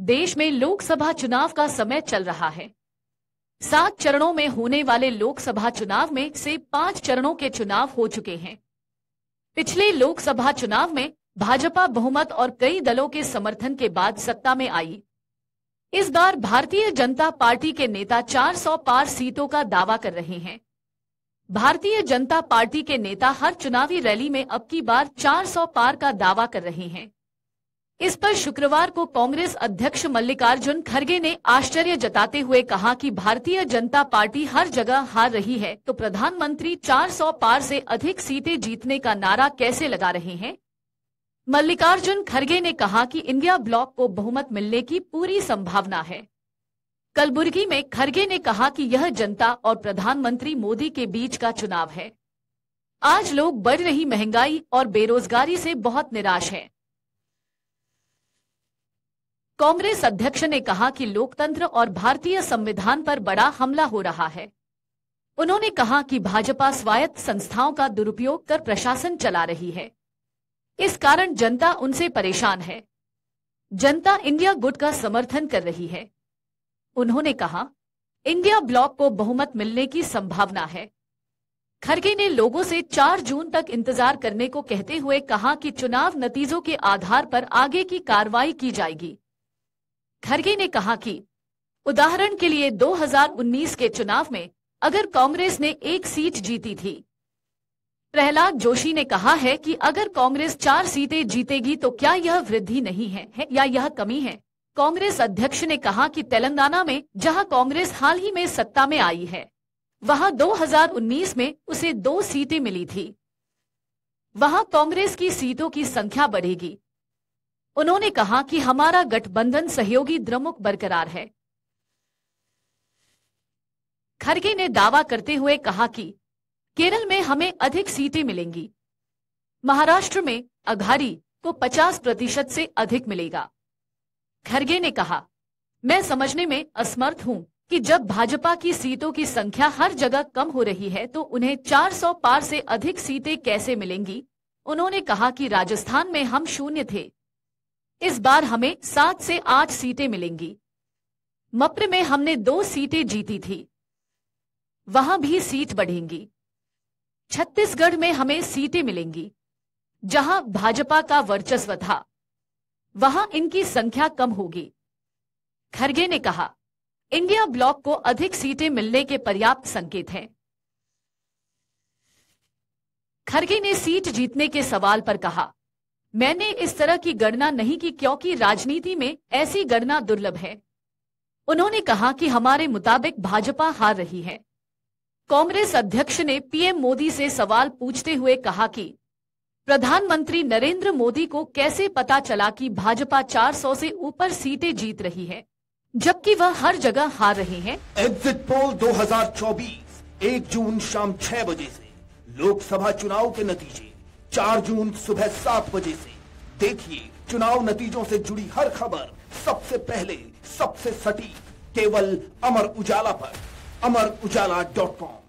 देश में लोकसभा चुनाव का समय चल रहा है सात चरणों में होने वाले लोकसभा चुनाव में से पांच चरणों के चुनाव हो चुके हैं पिछले लोकसभा चुनाव में भाजपा बहुमत और कई दलों के समर्थन के बाद सत्ता में आई इस बार भारतीय जनता पार्टी के नेता 400 पार सीटों का दावा कर रहे हैं भारतीय जनता पार्टी के नेता हर चुनावी रैली में अब की बार 400 पार का दावा कर रहे हैं इस पर शुक्रवार को कांग्रेस अध्यक्ष मल्लिकार्जुन खड़गे ने आश्चर्य जताते हुए कहा कि भारतीय जनता पार्टी हर जगह हार रही है तो प्रधानमंत्री 400 पार से अधिक सीटें जीतने का नारा कैसे लगा रहे हैं मल्लिकार्जुन खड़गे ने कहा कि इंडिया ब्लॉक को बहुमत मिलने की पूरी संभावना है कलबुर्गी में खड़गे ने कहा कि यह जनता और प्रधानमंत्री मोदी के बीच का चुनाव है आज लोग बढ़ रही महंगाई और बेरोजगारी से बहुत निराश हैं। कांग्रेस अध्यक्ष ने कहा कि लोकतंत्र और भारतीय संविधान पर बड़ा हमला हो रहा है उन्होंने कहा कि भाजपा स्वायत्त संस्थाओं का दुरुपयोग कर प्रशासन चला रही है इस कारण जनता उनसे परेशान है जनता इंडिया गुट का समर्थन कर रही है उन्होंने कहा इंडिया ब्लॉक को बहुमत मिलने की संभावना है खरगे ने लोगों से 4 जून तक इंतजार करने को कहते हुए कहा कि चुनाव नतीजों के आधार पर आगे की कार्रवाई की जाएगी खरगे ने कहा कि उदाहरण के लिए 2019 के चुनाव में अगर कांग्रेस ने एक सीट जीती थी प्रहलाद जोशी ने कहा है कि अगर कांग्रेस चार सीटें जीतेगी तो क्या यह वृद्धि नहीं है, है या यह कमी है कांग्रेस अध्यक्ष ने कहा कि तेलंगाना में जहां कांग्रेस हाल ही में सत्ता में आई है वहां 2019 में उसे दो सीटें मिली थी वहां कांग्रेस की सीटों की संख्या बढ़ेगी उन्होंने कहा कि हमारा गठबंधन सहयोगी द्रमुक बरकरार है खरगे ने दावा करते हुए कहा कि केरल में हमें अधिक सीटें मिलेंगी महाराष्ट्र में अघारी को 50 प्रतिशत से अधिक मिलेगा खरगे ने कहा मैं समझने में असमर्थ हूं कि जब भाजपा की सीटों की संख्या हर जगह कम हो रही है तो उन्हें 400 पार से अधिक सीटें कैसे मिलेंगी उन्होंने कहा कि राजस्थान में हम शून्य थे इस बार हमें सात से आठ सीटें मिलेंगी मप्र में हमने दो सीटें जीती थी वहां भी सीट बढ़ेंगी छत्तीसगढ़ में हमें सीटें मिलेंगी जहां भाजपा का वर्चस्व था वहां इनकी संख्या कम होगी खरगे ने कहा इंडिया ब्लॉक को अधिक सीटें मिलने के पर्याप्त संकेत हैं खरगे ने सीट जीतने के सवाल पर कहा मैंने इस तरह की गणना नहीं की क्योंकि राजनीति में ऐसी गणना दुर्लभ है उन्होंने कहा कि हमारे मुताबिक भाजपा हार रही है कांग्रेस अध्यक्ष ने पीएम मोदी से सवाल पूछते हुए कहा कि प्रधानमंत्री नरेंद्र मोदी को कैसे पता चला कि भाजपा 400 से ऊपर सीटें जीत रही है जबकि वह हर जगह हार रहे हैं एग्जिट पोल 2024 1 जून शाम 6 बजे से लोकसभा चुनाव के नतीजे चार जून सुबह सात बजे से देखिए चुनाव नतीजों से जुड़ी हर खबर सबसे पहले सबसे सटीक केवल अमर उजाला पर अमर उजाला डॉट कॉम